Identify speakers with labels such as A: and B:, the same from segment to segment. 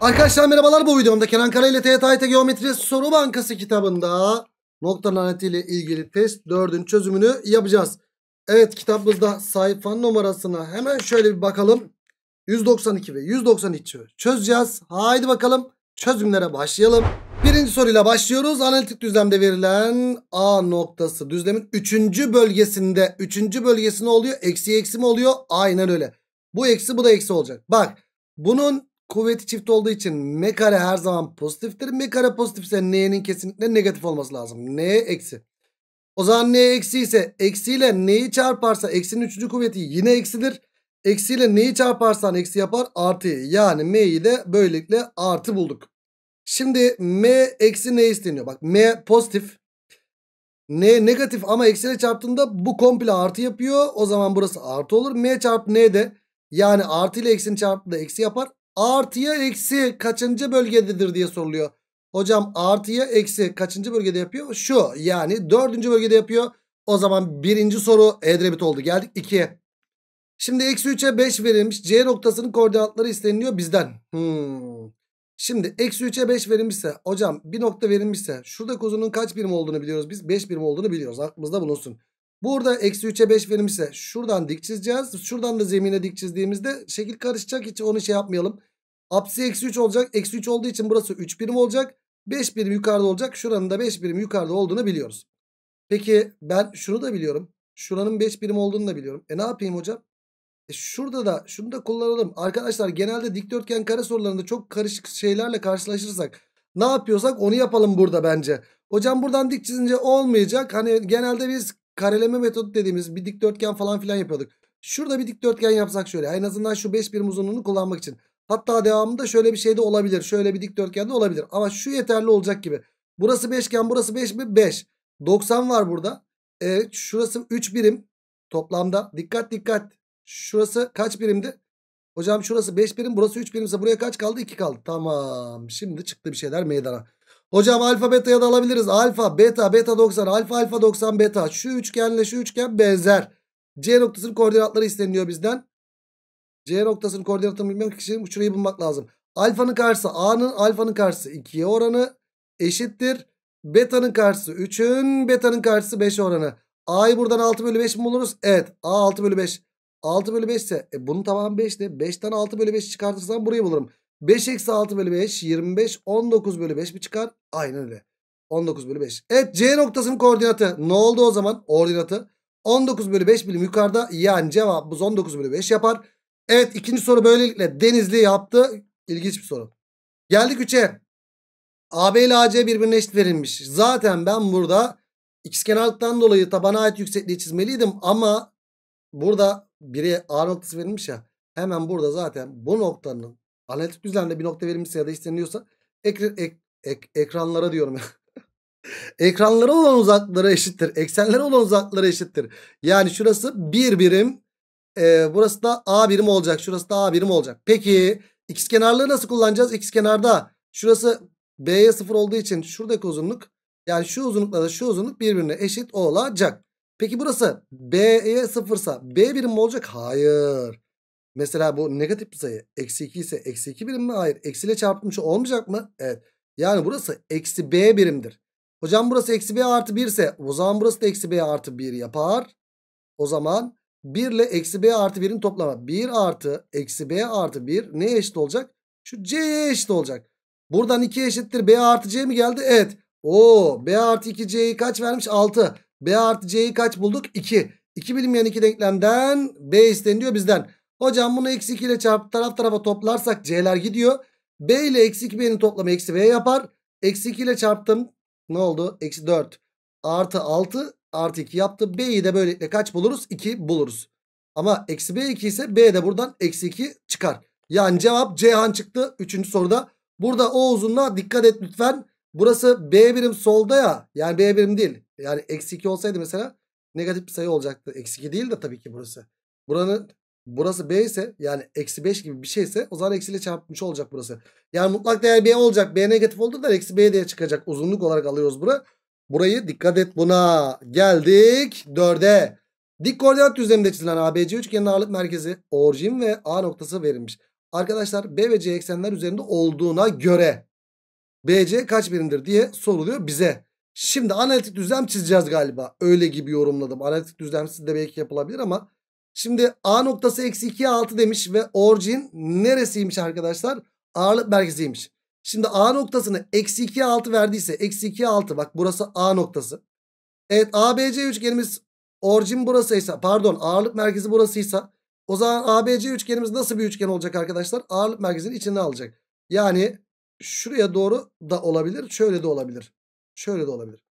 A: Arkadaşlar merhabalar bu videomda Kenan Kara ile TYT Geometri Soru Bankası kitabında nokta laneti ile ilgili test 4'ün çözümünü yapacağız. Evet kitabımızda sayfa numarasına hemen şöyle bir bakalım. 192 ve 193 çözeceğiz. Haydi bakalım çözümlere başlayalım. Birinci soruyla başlıyoruz. Analitik düzlemde verilen A noktası düzlemin 3. bölgesinde 3. bölgesinde oluyor? Eksi eksi mi oluyor? Aynen öyle. Bu eksi bu da eksi olacak. Bak bunun kuvveti çift olduğu için m kare her zaman pozitiftir. M kare pozitifse n'nin kesinlikle negatif olması lazım. n eksi. O zaman n eksi ise eksiyle n'yi çarparsa eksinin üçüncü kuvveti yine eksidir. Eksiyle neyi çarparsan eksi yapar artı. Yani m'yi de böylelikle artı bulduk. Şimdi m eksi ne isteniyor? Bak m pozitif. N negatif ama eksiyle çarptığında bu komple artı yapıyor. O zaman burası artı olur. M çarp n de yani artı ile eksinin çarptığında eksi yapar artıya eksi kaçıncı bölgededir diye soruluyor. Hocam artıya eksi kaçıncı bölgede yapıyor? Şu yani dördüncü bölgede yapıyor. O zaman birinci soru Edremit oldu. Geldik 2'ye. Şimdi eksi 3'e 5 verilmiş. C noktasının koordinatları isteniliyor bizden. Hmm. Şimdi eksi 3'e 5 verilmişse hocam bir nokta verilmişse şurada uzunluğun kaç birim olduğunu biliyoruz biz 5 birim olduğunu biliyoruz aklımızda bulunsun. Burada eksi 3'e 5 verilmişse şuradan dik çizeceğiz. Şuradan da zemine dik çizdiğimizde şekil karışacak hiç onu şey yapmayalım. Apsi eksi 3 olacak. Eksi 3 olduğu için burası 3 birim olacak. 5 birim yukarıda olacak. Şuranın da 5 birim yukarıda olduğunu biliyoruz. Peki ben şunu da biliyorum. Şuranın 5 birim olduğunu da biliyorum. E ne yapayım hocam? E şurada da şunu da kullanalım. Arkadaşlar genelde dikdörtgen kare sorularında çok karışık şeylerle karşılaşırsak ne yapıyorsak onu yapalım burada bence. Hocam buradan dik çizince olmayacak. Hani genelde biz kareleme metodu dediğimiz bir dikdörtgen falan filan yapıyorduk. Şurada bir dikdörtgen yapsak şöyle. En azından şu 5 birim uzunluğunu kullanmak için. Hatta devamında şöyle bir şey de olabilir. Şöyle bir dikdörtgen de olabilir. Ama şu yeterli olacak gibi. Burası beşgen burası 5 mi? 5. 90 var burada. Evet şurası 3 birim toplamda. Dikkat dikkat. Şurası kaç birimdi? Hocam şurası 5 birim burası 3 birimse buraya kaç kaldı? 2 kaldı. Tamam şimdi çıktı bir şeyler meydana. Hocam alfa beta'ya da alabiliriz. Alfa beta beta 90 alfa alfa 90 beta. Şu üçgenle şu üçgen benzer. C noktasının koordinatları isteniyor bizden. C noktasının koordinatını bilmek için şurayı bulmak lazım. Alfanın karşısı A'nın alfanın karşısı 2'ye oranı eşittir. Beta'nın karşısı 3'ün beta'nın karşısı 5 oranı. A'yı buradan 6 bölü 5 mi buluruz? Evet. A 6 bölü 5. 6 bölü 5 ise e, bunun tamamı 5'ti. 5'ten 6 bölü 5 çıkartırsam burayı bulurum. 5 eksi 6 bölü 5 25 19 bölü 5 mi çıkar? Aynen öyle. 19 bölü 5. Evet C noktasının koordinatı ne oldu o zaman? Ordinatı. 19 bölü 5 birim yukarıda yani cevabımız 19 bölü 5 yapar. Evet ikinci soru böylelikle Denizli yaptı. İlginç bir soru. Geldik 3'e. AB ile AC birbirine eşit verilmiş. Zaten ben burada ikizkenarlıktan dolayı tabana ait yüksekliği çizmeliydim ama burada biri A noktası verilmiş ya. Hemen burada zaten bu noktanın analitik düzlemde bir nokta verilmişse ya da isteniyorsa ek, ek, ek, ekranlara diyorum ya. ekranlara olan uzaklıkları eşittir. Eksenlere olan uzaklıkları eşittir. Yani şurası bir birim e, burası da A birim olacak. Şurası da A birim olacak. Peki x kenarlığı nasıl kullanacağız? X kenarda şurası B'ye sıfır olduğu için şuradaki uzunluk yani şu uzunlukla da şu uzunluk birbirine eşit olacak. Peki burası B'ye sıfırsa, B birim mi olacak? Hayır. Mesela bu negatif bir sayı. Eksi 2 ise eksi 2 birim mi? Hayır. Eksiyle çarpılmış olmayacak mı? Evet. Yani burası eksi B birimdir. Hocam burası eksi B artı 1 ise o zaman burası da eksi B artı 1 yapar. O zaman 1 ile eksi b artı 1'in toplamı. 1 artı eksi b artı 1 neye eşit olacak? Şu c'ye eşit olacak. Buradan 2 eşittir b artı c mi geldi? Evet. Oo b artı 2 c'yi kaç vermiş? 6. b artı c'yi kaç bulduk? 2. 2 bilinmeyen 2 denklemden b isteniyor bizden. Hocam bunu eksi 2 ile çarp taraf tarafa toplarsak c'ler gidiyor. b ile eksi 2 b'nin toplamı eksi b yapar. Eksi 2 ile çarptım. Ne oldu? Eksi 4 artı 6 artı 2 yaptı. B'yi de böylelikle kaç buluruz? 2 buluruz. Ama eksi B2 ise B de buradan eksi 2 çıkar. Yani cevap Cihan çıktı 3. soruda. Burada o Oğuz'unla dikkat et lütfen. Burası B birim solda ya. Yani B birim değil. Yani eksi 2 olsaydı mesela negatif bir sayı olacaktı. Eksi 2 değil de tabii ki burası. Buranın burası B ise yani eksi 5 gibi bir şey ise o zaman eksiyle çarpmış olacak burası. Yani mutlak değer B olacak. B negatif oldu da eksi B diye çıkacak. Uzunluk olarak alıyoruz burayı. Burayı dikkat et buna. Geldik dörde Dik koordinat düzleminde çizilen ABC üçgenin ağırlık merkezi orijin ve A noktası verilmiş. Arkadaşlar B ve C eksenler üzerinde olduğuna göre BC kaç birimdir diye soruluyor bize. Şimdi analitik düzlem çizeceğiz galiba. Öyle gibi yorumladım. Analitik düzlem sizde belki yapılabilir ama. Şimdi A noktası eksi 2'ye 6 demiş ve orijin neresiymiş arkadaşlar? Ağırlık merkeziymiş. Şimdi A noktasını eksi 2'ye 6 verdiyse eksi 2'ye 6 bak burası A noktası. Evet ABC üçgenimiz orijin burasıysa pardon ağırlık merkezi burasıysa o zaman ABC üçgenimiz nasıl bir üçgen olacak arkadaşlar? Ağırlık merkezinin içine alacak. Yani şuraya doğru da olabilir şöyle de olabilir. Şöyle de olabilir.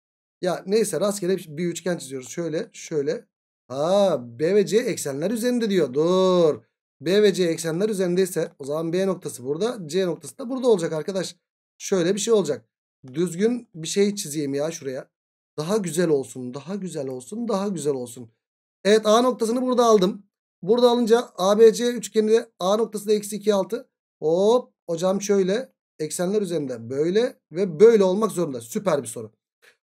A: Ya neyse rastgele bir üçgen çiziyoruz. Şöyle şöyle. Ha B ve C eksenler üzerinde diyor. Dur. B ve C eksenler üzerindeyse o zaman B noktası burada C noktası da burada olacak arkadaş. Şöyle bir şey olacak. Düzgün bir şey çizeyim ya şuraya. Daha güzel olsun daha güzel olsun daha güzel olsun. Evet A noktasını burada aldım. Burada alınca ABC üçgeni de A noktası da eksi 2 6. Hop hocam şöyle eksenler üzerinde böyle ve böyle olmak zorunda. Süper bir soru.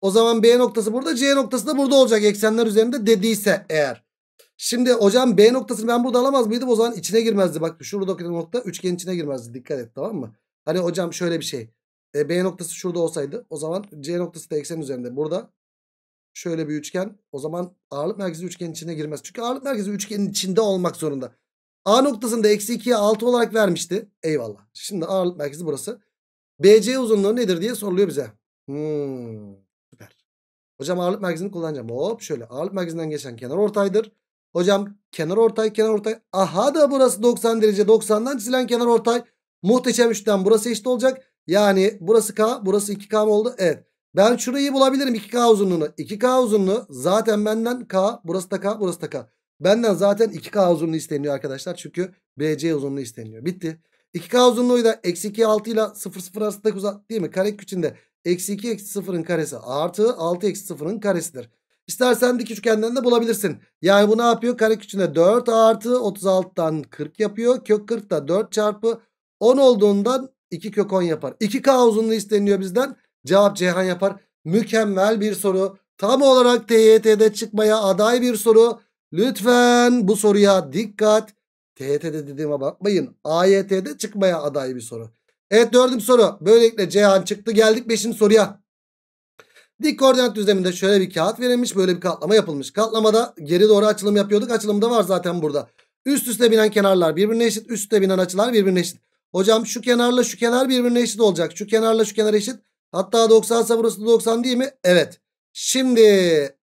A: O zaman B noktası burada C noktası da burada olacak eksenler üzerinde dediyse eğer. Şimdi hocam B noktasını ben burada alamaz mıydım? O zaman içine girmezdi. Bak şuradaki nokta üçgenin içine girmezdi. Dikkat et tamam mı? Hani hocam şöyle bir şey. E, B noktası şurada olsaydı o zaman C noktası da eksen üzerinde. Burada şöyle bir üçgen. O zaman ağırlık merkezi üçgenin içine girmez. Çünkü ağırlık merkezi üçgenin içinde olmak zorunda. A noktasında eksi 2'ye 6 olarak vermişti. Eyvallah. Şimdi ağırlık merkezi burası. BC uzunluğu nedir diye soruluyor bize. Hmm, süper. Hocam ağırlık merkezini kullanacağım. Hop şöyle ağırlık merkezinden geçen kenar ortaydır. Hocam kenar ortay kenar ortay. Aha da burası 90 derece. 90'dan çizilen kenar ortay. Muhteşem üçten burası eşit olacak. Yani burası K burası 2K mı oldu? Evet. Ben şurayı bulabilirim 2K uzunluğunu. 2K uzunluğu zaten benden K. Burası da K burası da K. Benden zaten 2K uzunluğu isteniyor arkadaşlar. Çünkü BC uzunluğu isteniyor. Bitti. 2K uzunluğu da eksi 2 6 ile 0 0 arasındaki uzak değil mi? Kare içinde eksi 2 eksi 0'ın karesi artı 6 eksi 0'ın karesidir. İstersen dik üçgenden de bulabilirsin. Yani bu ne yapıyor? Karek 4 artı 36'dan 40 yapıyor. Kök 40 da 4 çarpı 10 olduğundan 2 kök 10 yapar. 2K uzunluğu isteniyor bizden. Cevap Ceyhan yapar. Mükemmel bir soru. Tam olarak TYT'de çıkmaya aday bir soru. Lütfen bu soruya dikkat. TYT'de dediğime bakmayın. AYT'de çıkmaya aday bir soru. Evet dördüncü soru. Böylelikle Ceyhan çıktı. Geldik beşinci soruya. Dik koordinat düzleminde şöyle bir kağıt verilmiş. Böyle bir katlama yapılmış. Katlamada geri doğru açılım yapıyorduk. açılım da var zaten burada. Üst üste binen kenarlar birbirine eşit. Üst üste binen açılar birbirine eşit. Hocam şu kenarla şu kenar birbirine eşit olacak. Şu kenarla şu kenar eşit. Hatta 90 ise burası da 90 değil mi? Evet. Şimdi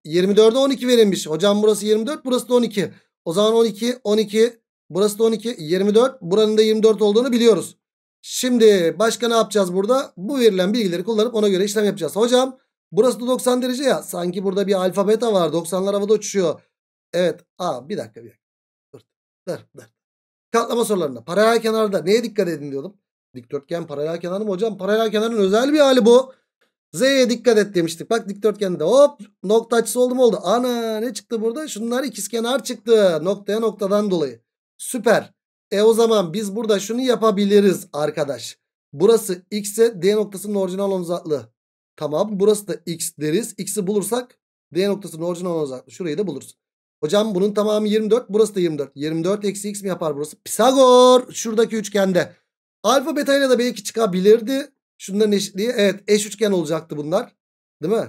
A: 24'e 12 verilmiş. Hocam burası 24 burası da 12. O zaman 12 12 burası da 12 24 buranın da 24 olduğunu biliyoruz. Şimdi başka ne yapacağız burada? Bu verilen bilgileri kullanıp ona göre işlem yapacağız. Hocam Burası da 90 derece ya. Sanki burada bir alfa beta var. 90'lar havada uçuşuyor. Evet. Aa bir dakika bir dakika. Dur dur dur. Katlama sorularında. Paralel kenarda neye dikkat edin diyordum. Dikdörtgen paralel kenarı mı hocam? Paralel kenarın özel bir hali bu. Z'ye dikkat et demiştik. Bak dikdörtgende hop nokta açısı oldu mu oldu. Ana ne çıktı burada? Şunlar ikizkenar çıktı. Noktaya noktadan dolayı. Süper. E o zaman biz burada şunu yapabiliriz arkadaş. Burası x'e d noktasının orijinal uzaklığı. Tamam burası da x deriz. X'i bulursak D noktasının orijinal olacak. Şurayı da buluruz. Hocam bunun tamamı 24. Burası da 24. 24 eksi x mi yapar burası? Pisagor şuradaki üçgende. Alfa beta ile de belki çıkabilirdi. Şunların eşitliği. Evet eş üçgen olacaktı bunlar. Değil mi?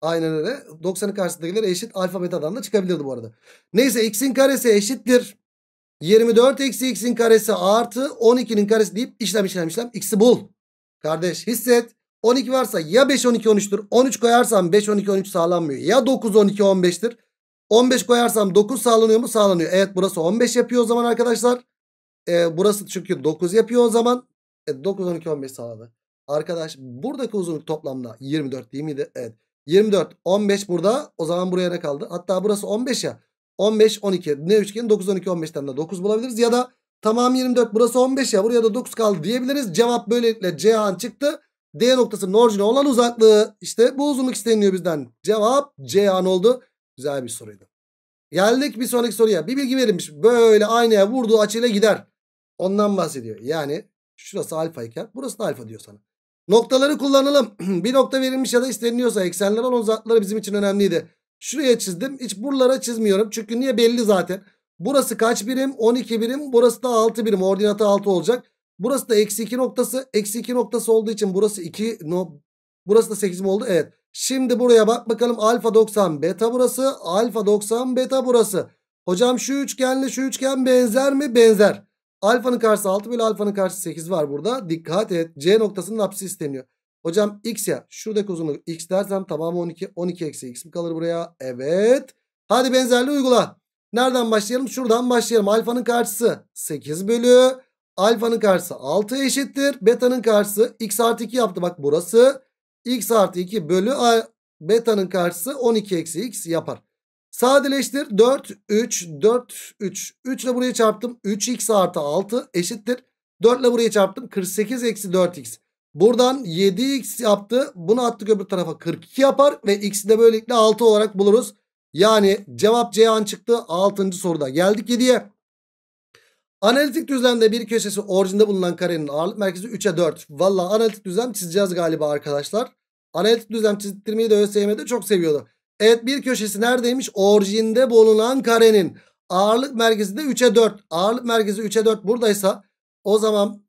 A: Aynen öyle. 90'ın karşısındakiler eşit. Alfa betadan da çıkabilirdi bu arada. Neyse x'in karesi eşittir. 24 eksi x'in karesi artı 12'nin karesi deyip işlem işlem işlem x'i bul. Kardeş hisset. 12 varsa ya 5 12 13'tür. 13 koyarsam 5 12 13 sağlanmıyor. Ya 9 12 15'tir. 15 koyarsam 9 sağlanıyor mu? Sağlanıyor. Evet burası 15 yapıyor o zaman arkadaşlar. Ee, burası çünkü 9 yapıyor o zaman. E, 9 12 15 sağladı. Arkadaş buradaki uzunluk toplamda 24 değil miydi? Evet. 24 15 burada. O zaman buraya ne kaldı? Hatta burası 15 ya. 15 12 ne üçgen 9 12 15'ten de 9 bulabiliriz ya da tamam 24 burası 15 ya buraya da 9 kaldı diyebiliriz. Cevap böylelikle Cihan çıktı. D noktasının orijine olan uzaklığı işte bu uzunluk isteniliyor bizden. Cevap C an oldu. Güzel bir soruydu. Geldik bir sonraki soruya. Bir bilgi verilmiş. Böyle aynaya vurduğu açıyla gider. Ondan bahsediyor. Yani şurası alfa iken burası da alfa diyor sana. Noktaları kullanalım. bir nokta verilmiş ya da isteniliyorsa eksenler olan uzaklıkları bizim için önemliydi. Şuraya çizdim. Hiç buralara çizmiyorum. Çünkü niye belli zaten. Burası kaç birim? 12 birim. Burası da 6 birim. Ordinatı 6 olacak. Burası da eksi 2 noktası. Eksi 2 noktası olduğu için burası 2 no, burası da 8 mi oldu? Evet. Şimdi buraya bak bakalım alfa 90 beta burası. Alfa 90 beta burası. Hocam şu üçgenle şu üçgen benzer mi? Benzer. Alfanın karşısı 6 bölü alfanın karşısı 8 var burada. Dikkat et. C noktasının apsi isteniyor. Hocam x ya. Şuradaki uzunluk x dersem tamamı 12. 12 eksi x mi kalır buraya? Evet. Hadi benzerliği uygula. Nereden başlayalım? Şuradan başlayalım. Alfanın karşısı 8 bölü Alfanın karşısı 6 eşittir. Beta'nın karşısı x artı 2 yaptı. Bak burası x artı 2 bölü beta'nın karşısı 12 eksi x yapar. Sadeleştir 4 3 4 3 3 ile buraya çarptım. 3x artı 6 eşittir. 4 ile buraya çarptım. 48 eksi 4x. Buradan 7x yaptı. Bunu attık öbür tarafa 42 yapar. Ve x'i de böylelikle 6 olarak buluruz. Yani cevap C Ceyhan çıktı. 6. soruda geldik 7'ye. Analitik düzlemde bir köşesi orijinde bulunan karenin ağırlık merkezi 3'e 4. Valla analitik düzlem çizeceğiz galiba arkadaşlar. Analitik düzlem çizdirmeyi de ÖSYM'de çok seviyordu. Evet bir köşesi neredeymiş? Orijinde bulunan karenin ağırlık merkezi de 3'e 4. Ağırlık merkezi 3'e 4 buradaysa o zaman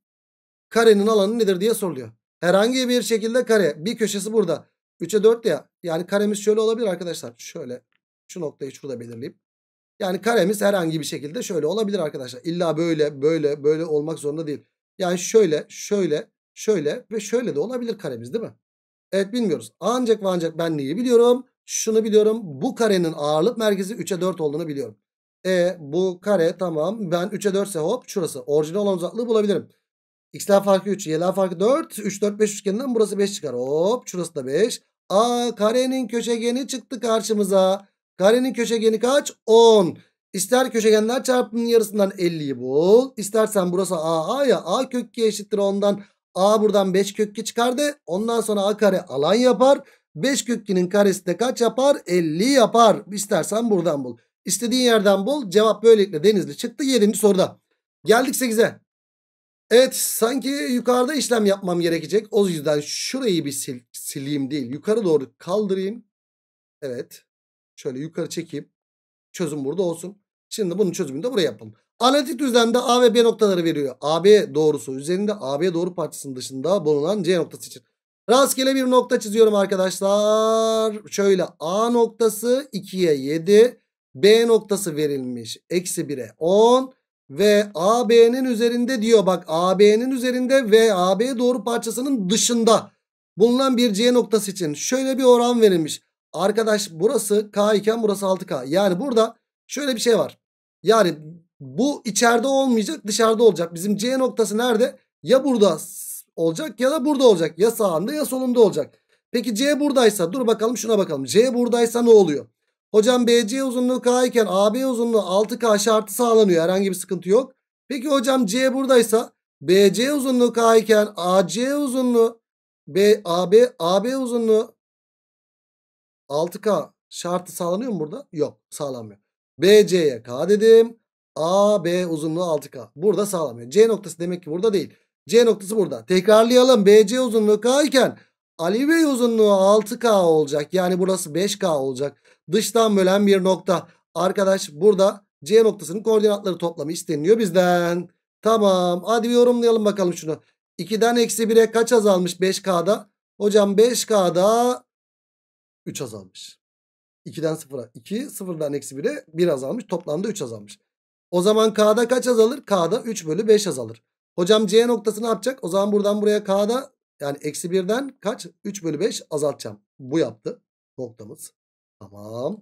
A: karenin alanı nedir diye soruluyor. Herhangi bir şekilde kare bir köşesi burada. 3'e 4 ya yani karemiz şöyle olabilir arkadaşlar. Şöyle şu noktayı şurada belirleyip yani karemiz herhangi bir şekilde şöyle olabilir arkadaşlar. İlla böyle böyle böyle olmak zorunda değil. Yani şöyle şöyle şöyle ve şöyle de olabilir karemiz değil mi? Evet bilmiyoruz. Ancak ve ancak ben neyi biliyorum? Şunu biliyorum. Bu karenin ağırlık merkezi 3'e 4 olduğunu biliyorum. E bu kare tamam. Ben 3'e 4 ise hop şurası. Orijinal olan uzaklığı bulabilirim. X'ler farkı 3, Y'ler farkı 4. 3, 4, 5 üçgeninden burası 5 çıkar. Hop şurası da 5. A karenin köşegeni çıktı karşımıza. Karenin köşegeni kaç? 10. İster köşegenler çarpımının yarısından 50'yi bul. İstersen burası a ya. A kök 2 eşittir ondan. A buradan 5 kök 2 çıkardı. Ondan sonra A kare alan yapar. 5 kök 2'nin karesi de kaç yapar? 50 yapar. İstersen buradan bul. İstediğin yerden bul. Cevap böylelikle denizli çıktı. 7. soruda. Geldik 8'e. Evet sanki yukarıda işlem yapmam gerekecek. O yüzden şurayı bir sil sileyim değil. Yukarı doğru kaldırayım. Evet. Şöyle yukarı çekeyim. Çözüm burada olsun. Şimdi bunun çözümünü de buraya yapalım. Analitik düzlemde A ve B noktaları veriyor. AB doğrusu üzerinde AB doğru parçasının dışında bulunan C noktası için. Rastgele bir nokta çiziyorum arkadaşlar. Şöyle A noktası 2'ye 7. B noktası verilmiş. Eksi 1'e 10. Ve AB'nin üzerinde diyor bak AB'nin üzerinde ve AB doğru parçasının dışında bulunan bir C noktası için şöyle bir oran verilmiş. Arkadaş burası K iken burası 6K. Yani burada şöyle bir şey var. Yani bu içeride olmayacak dışarıda olacak. Bizim C noktası nerede? Ya burada olacak ya da burada olacak. Ya sağında ya solunda olacak. Peki C buradaysa dur bakalım şuna bakalım. C buradaysa ne oluyor? Hocam BC uzunluğu K iken AB uzunluğu 6K şartı sağlanıyor. Herhangi bir sıkıntı yok. Peki hocam C buradaysa BC uzunluğu K iken AC uzunluğu B, AB, AB uzunluğu 6K şartı sağlanıyor mu burada? Yok sağlanmıyor. BC'ye K dedim. AB uzunluğu 6K. Burada sağlanmıyor. C noktası demek ki burada değil. C noktası burada. Tekrarlayalım. BC uzunluğu K iken Ali Bey uzunluğu 6K olacak. Yani burası 5K olacak. Dıştan bölen bir nokta. Arkadaş burada C noktasının koordinatları toplamı isteniliyor bizden. Tamam. Hadi bir yorumlayalım bakalım şunu. 2'den eksi 1'e kaç azalmış 5K'da? Hocam 5K'da 3 azalmış. 2'den 0'a 2, 0'dan eksi 1'e 1 azalmış. Toplamda 3 azalmış. O zaman K'da kaç azalır? K'da 3 bölü 5 azalır. Hocam C noktası ne yapacak? O zaman buradan buraya K'da yani eksi 1'den kaç? 3 bölü 5 azaltacağım. Bu yaptı noktamız. Tamam.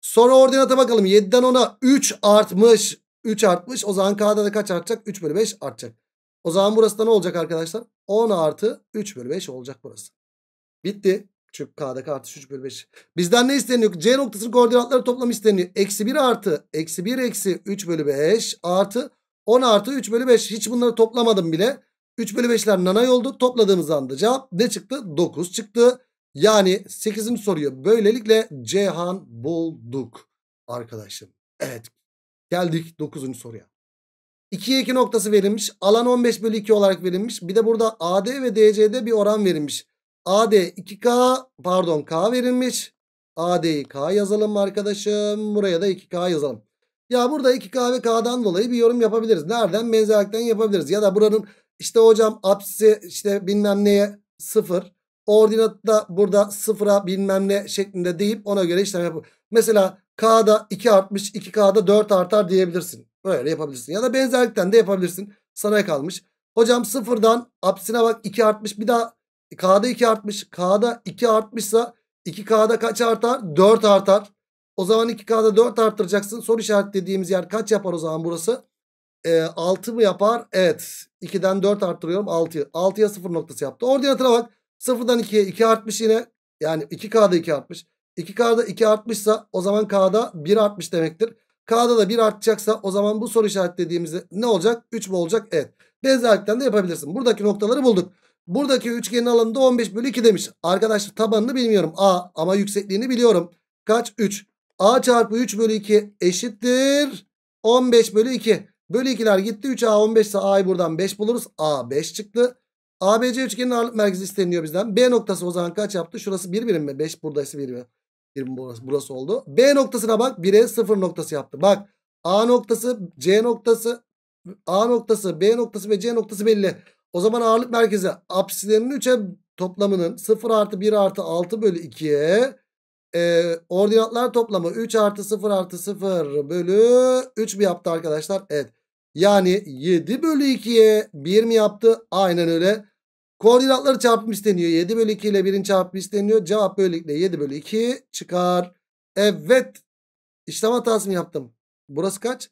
A: Sonra ordinata bakalım. 7'den 10'a 3 artmış. 3 artmış. O zaman K'da da kaç artacak? 3 bölü 5 artacak. O zaman burası da ne olacak arkadaşlar? 10 artı 3 bölü 5 olacak burası. Bitti. Çünkü K'daki artış 3 bölü 5. Bizden ne isteniyor? C noktasının koordinatları toplamı isteniyor. Eksi 1 artı. Eksi 1 eksi 3 bölü 5 artı 10 artı 3 bölü 5. Hiç bunları toplamadım bile. 3 bölü 5'ler nanay oldu. Topladığımız anda cevap ne çıktı? 9 çıktı. Yani 8. soruyu böylelikle Cihan bulduk arkadaşım. Evet geldik 9. soruya. 2'ye 2 noktası verilmiş. Alan 15 bölü 2 olarak verilmiş. Bir de burada AD ve DC'de bir oran verilmiş. AD 2K pardon K verilmiş. AD'yi K yazalım arkadaşım. Buraya da 2K yazalım. Ya burada 2K ve K'dan dolayı bir yorum yapabiliriz. Nereden? Benzerlikten yapabiliriz. Ya da buranın işte hocam apsisi işte bilmem neye 0. da burada sıfıra bilmem ne şeklinde deyip ona göre işlem yap. Mesela K'da 2 artmış 2K'da 4 artar diyebilirsin. Böyle yapabilirsin. Ya da benzerlikten de yapabilirsin. Sana kalmış. Hocam sıfırdan apsine bak 2 artmış bir daha K'da 2 artmış. K'da 2 artmışsa 2K'da kaç artar? 4 artar. O zaman 2K'da 4 arttıracaksın. Soru işaret dediğimiz yer kaç yapar o zaman burası? E, ee, 6 mı yapar? Evet. 2'den 4 arttırıyorum 6'yı. 6'ya 0 noktası yaptı. Ordinatına bak. 0'dan 2'ye 2 artmış yine. Yani 2K'da 2 artmış. 2K'da 2 artmışsa o zaman K'da 1 artmış demektir. K'da da 1 artacaksa o zaman bu soru işaret dediğimizde ne olacak? 3 mü olacak? Evet. Benzerlikten de yapabilirsin. Buradaki noktaları bulduk. Buradaki üçgenin alanı da 15 bölü 2 demiş. Arkadaşlar tabanını bilmiyorum. A ama yüksekliğini biliyorum. Kaç? 3. A çarpı 3 bölü 2 eşittir. 15 bölü 2. Bölü 2'ler gitti. 3A 15 ise A'yı buradan 5 buluruz. A 5 çıktı. ABC üçgenin ağırlık merkezi isteniyor bizden. B noktası o zaman kaç yaptı? Şurası 1 birim mi? 5 buradaysa 1 birim. burası, burası oldu. B noktasına bak. 1'e 0 noktası yaptı. Bak A noktası, C noktası, A noktası, B noktası ve C noktası belli. O zaman ağırlık merkezi apsilerin 3'e toplamının 0 artı 1 artı 6 bölü 2'ye e, ordinatlar toplamı 3 artı 0 artı 0 bölü 3 mi yaptı arkadaşlar? Evet. Yani 7 bölü 2'ye 1 mi yaptı? Aynen öyle. Koordinatları çarpımı isteniyor. 7 bölü 2 ile 1'in çarpımı isteniyor. Cevap böylelikle 7 bölü 2 çıkar. Evet. İşlem hatası mı yaptım? Burası kaç?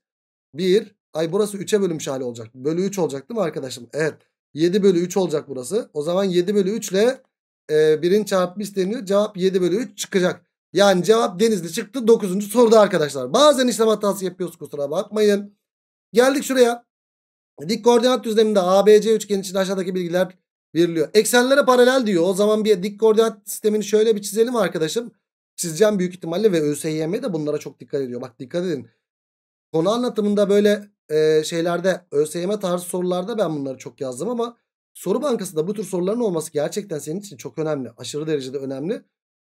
A: 1. Ay burası 3'e bölünmüş hali olacak. Bölü 3 olacak değil mi arkadaşım? Evet. 7 bölü 3 olacak burası. O zaman 7 bölü 3 ile e, birin çarpımı isteniyor. Cevap 7 bölü 3 çıkacak. Yani cevap denizli çıktı 9. soruda arkadaşlar. Bazen işlem hatası yapıyoruz kusura bakmayın. Geldik şuraya. Dik koordinat düzleminde ABC üçgen için aşağıdaki bilgiler veriliyor. Eksenlere paralel diyor. O zaman bir dik koordinat sistemini şöyle bir çizelim arkadaşım. Çizeceğim büyük ihtimalle ve ÖSYM de bunlara çok dikkat ediyor. Bak dikkat edin. Konu anlatımında böyle e, şeylerde ÖSYM tarzı sorularda ben bunları çok yazdım ama soru bankasında bu tür soruların olması gerçekten senin için çok önemli. Aşırı derecede önemli.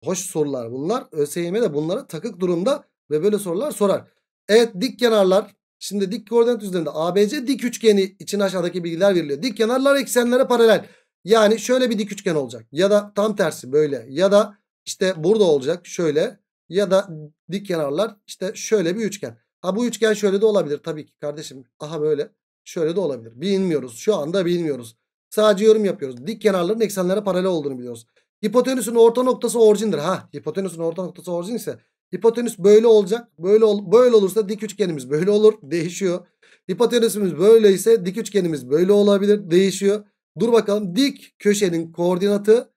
A: Hoş sorular bunlar. ÖSYM de bunlara takık durumda ve böyle sorular sorar. Evet dik kenarlar. Şimdi dik koordinat düzleminde ABC dik üçgeni için aşağıdaki bilgiler veriliyor. Dik kenarlar eksenlere paralel. Yani şöyle bir dik üçgen olacak ya da tam tersi böyle ya da işte burada olacak şöyle ya da dik kenarlar işte şöyle bir üçgen. Ha bu üçgen şöyle de olabilir tabii ki kardeşim. Aha böyle. Şöyle de olabilir. Bilmiyoruz. Şu anda bilmiyoruz. Sadece yorum yapıyoruz. Dik kenarların eksenlere paralel olduğunu biliyoruz. Hipotenüsün orta noktası orijindir. Ha hipotenüsün orta noktası orijin ise hipotenüs böyle olacak. Böyle ol böyle olursa dik üçgenimiz böyle olur. Değişiyor. Hipotenüsümüz böyle ise dik üçgenimiz böyle olabilir. Değişiyor. Dur bakalım dik köşenin koordinatı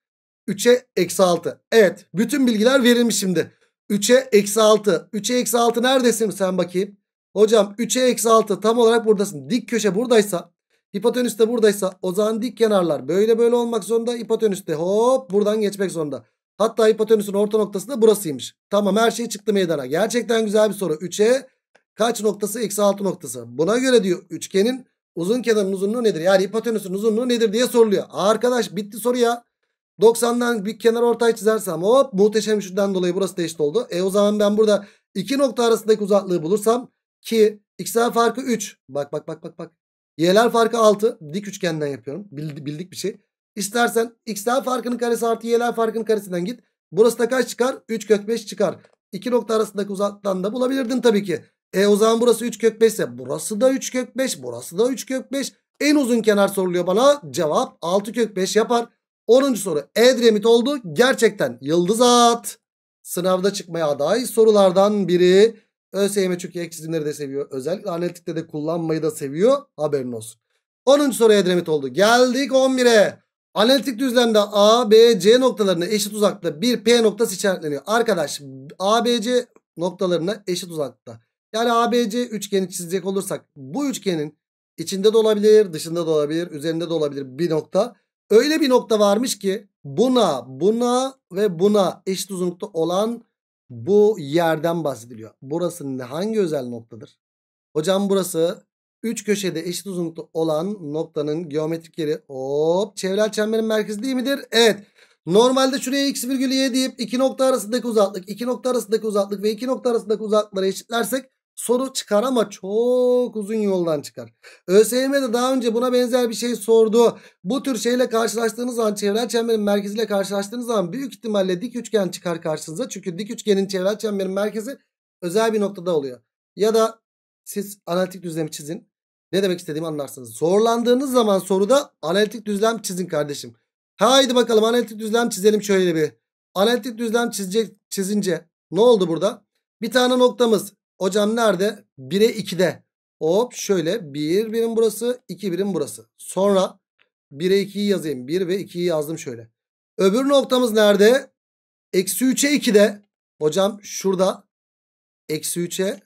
A: 3'e eksi 6. Evet bütün bilgiler verilmiş şimdi. 3'e eksi 6. 3'e eksi 6 neredesin sen bakayım? Hocam 3'e eksi 6 tam olarak buradasın. Dik köşe buradaysa hipotenüs de buradaysa o zaman dik kenarlar böyle böyle olmak zorunda. Hipotenüs de hop buradan geçmek zorunda. Hatta hipotenüsün orta noktası da burasıymış. Tamam her şey çıktı meydana. Gerçekten güzel bir soru. 3'e kaç noktası? Eksi 6 noktası. Buna göre diyor üçgenin uzun kenarın uzunluğu nedir? Yani hipotenüsün uzunluğu nedir diye soruluyor. Arkadaş bitti soru ya. 90'dan bir kenar ortay çizersem hop muhteşem şundan dolayı burası da eşit oldu. E o zaman ben burada iki nokta arasındaki uzaklığı bulursam ki x'ler farkı 3. Bak bak bak bak bak. Y'ler farkı 6. Dik üçgenden yapıyorum. bildik bir şey. İstersen x'ler farkının karesi artı y'ler farkının karesinden git. Burası da kaç çıkar? 3 kök 5 çıkar. İki nokta arasındaki uzaktan da bulabilirdin tabii ki. E o zaman burası 3 kök 5 ise burası da 3 kök 5. Burası da 3 kök 5. En uzun kenar soruluyor bana. Cevap 6 kök 5 yapar. 10. soru Edremit oldu. Gerçekten yıldız at. Sınavda çıkmaya aday sorulardan biri. ÖSYM çünkü ek çizimleri de seviyor. Özellikle analitikte de kullanmayı da seviyor. Haberin olsun. 10. soru Edremit oldu. Geldik 11'e. Analitik düzlemde A, B, C noktalarına eşit uzakta bir P noktası işaretleniyor. Arkadaş A, B, C noktalarına eşit uzakta. Yani A, B, C üçgeni çizecek olursak bu üçgenin içinde de olabilir, dışında da olabilir, üzerinde de olabilir bir nokta. Öyle bir nokta varmış ki buna, buna ve buna eşit uzunlukta olan bu yerden bahsediliyor. Burası hangi özel noktadır? Hocam burası 3 köşede eşit uzunlukta olan noktanın geometrik yeri hop çevrel çemberin merkezi değil midir? Evet. Normalde şuraya x virgül y deyip iki nokta arasındaki uzaklık, iki nokta arasındaki uzaklık ve iki nokta arasındaki uzaklıkları eşitlersek soru çıkar ama çok uzun yoldan çıkar. ÖSYM daha önce buna benzer bir şey sordu. Bu tür şeyle karşılaştığınız zaman çevrel çemberin merkeziyle karşılaştığınız zaman büyük ihtimalle dik üçgen çıkar karşınıza. Çünkü dik üçgenin çevrel çemberin merkezi özel bir noktada oluyor. Ya da siz analitik düzlemi çizin. Ne demek istediğimi anlarsınız. Zorlandığınız zaman soruda analitik düzlem çizin kardeşim. Haydi bakalım analitik düzlem çizelim şöyle bir. Analitik düzlem çizecek, çizince ne oldu burada? Bir tane noktamız Hocam nerede? 1'e 2'de. Hop şöyle 1 birim burası 2 birim burası. Sonra 1'e 2'yi yazayım. 1 ve 2'yi yazdım şöyle. Öbür noktamız nerede? Eksi 3'e 2'de. Hocam şurada. Eksi 3'e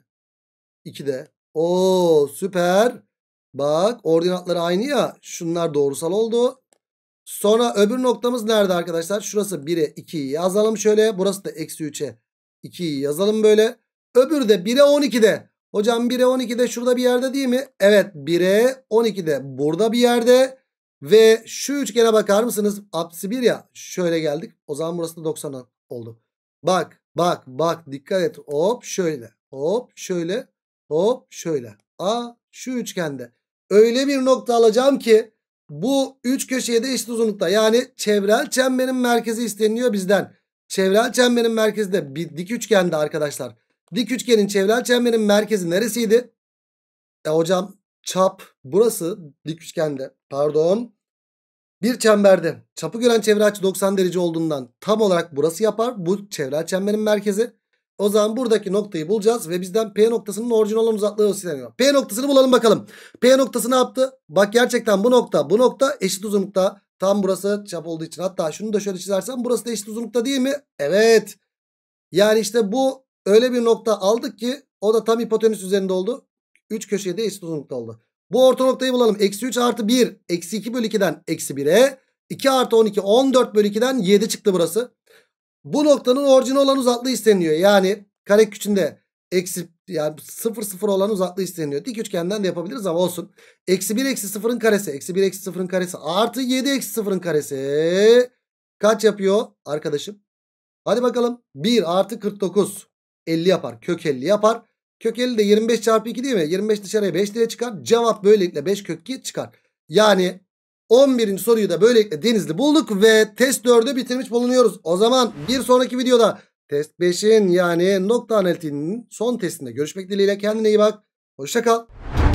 A: 2'de. Oo süper. Bak ordinatları aynı ya. Şunlar doğrusal oldu. Sonra öbür noktamız nerede arkadaşlar? Şurası 1'e 2'yi yazalım şöyle. Burası da eksi 3'e 2'yi yazalım böyle. Öbürü de 1'e 12'de. Hocam 1'e 12'de şurada bir yerde değil mi? Evet 1'e 12'de burada bir yerde. Ve şu üçgene bakar mısınız? Apsi 1 ya. Şöyle geldik. O zaman burası da 90 oldu. Bak bak bak dikkat et. Hop şöyle. Hop şöyle. Hop şöyle. A, şu üçgende. Öyle bir nokta alacağım ki bu üç köşeye de eşit uzunlukta. Yani çevrel çemberin merkezi isteniyor bizden. Çevrel çemberin merkezi de bir dik üçgende arkadaşlar. Dik üçgenin çevrel çemberin merkezi neresiydi? E hocam çap burası dik üçgende pardon bir çemberde çapı gören çevre açı 90 derece olduğundan tam olarak burası yapar. Bu çevrel çemberin merkezi. O zaman buradaki noktayı bulacağız ve bizden P noktasının orijinal olan uzaklığı isteniyor. P noktasını bulalım bakalım. P noktası ne yaptı? Bak gerçekten bu nokta bu nokta eşit uzunlukta. Tam burası çap olduğu için. Hatta şunu da şöyle çizersem burası da eşit uzunlukta değil mi? Evet. Yani işte bu öyle bir nokta aldık ki o da tam hipotenüs üzerinde oldu. 3 köşeye de eşit uzunlukta oldu. Bu orta noktayı bulalım. Eksi 3 artı 1. Eksi 2 bölü 2'den eksi 1'e. 2 artı 12 14 bölü 2'den 7 çıktı burası. Bu noktanın orijini olan uzaklığı isteniyor. Yani kare küçünde eksi yani 0 0 olan uzaklığı isteniyor. Dik üçgenden de yapabiliriz ama olsun. Eksi 1 eksi 0'ın karesi. Eksi 1 eksi 0'ın karesi. Artı 7 eksi 0'ın karesi. Kaç yapıyor arkadaşım? Hadi bakalım. 1 artı 49. 50 yapar. Kök 50 yapar. Kök 50 de 25 çarpı 2 değil mi? 25 dışarıya 5 diye çıkar. Cevap böylelikle 5 kök 2 çıkar. Yani 11. soruyu da böylelikle Denizli bulduk ve test 4'ü bitirmiş bulunuyoruz. O zaman bir sonraki videoda test 5'in yani nokta analitiğinin son testinde görüşmek dileğiyle kendine iyi bak. Hoşça kal.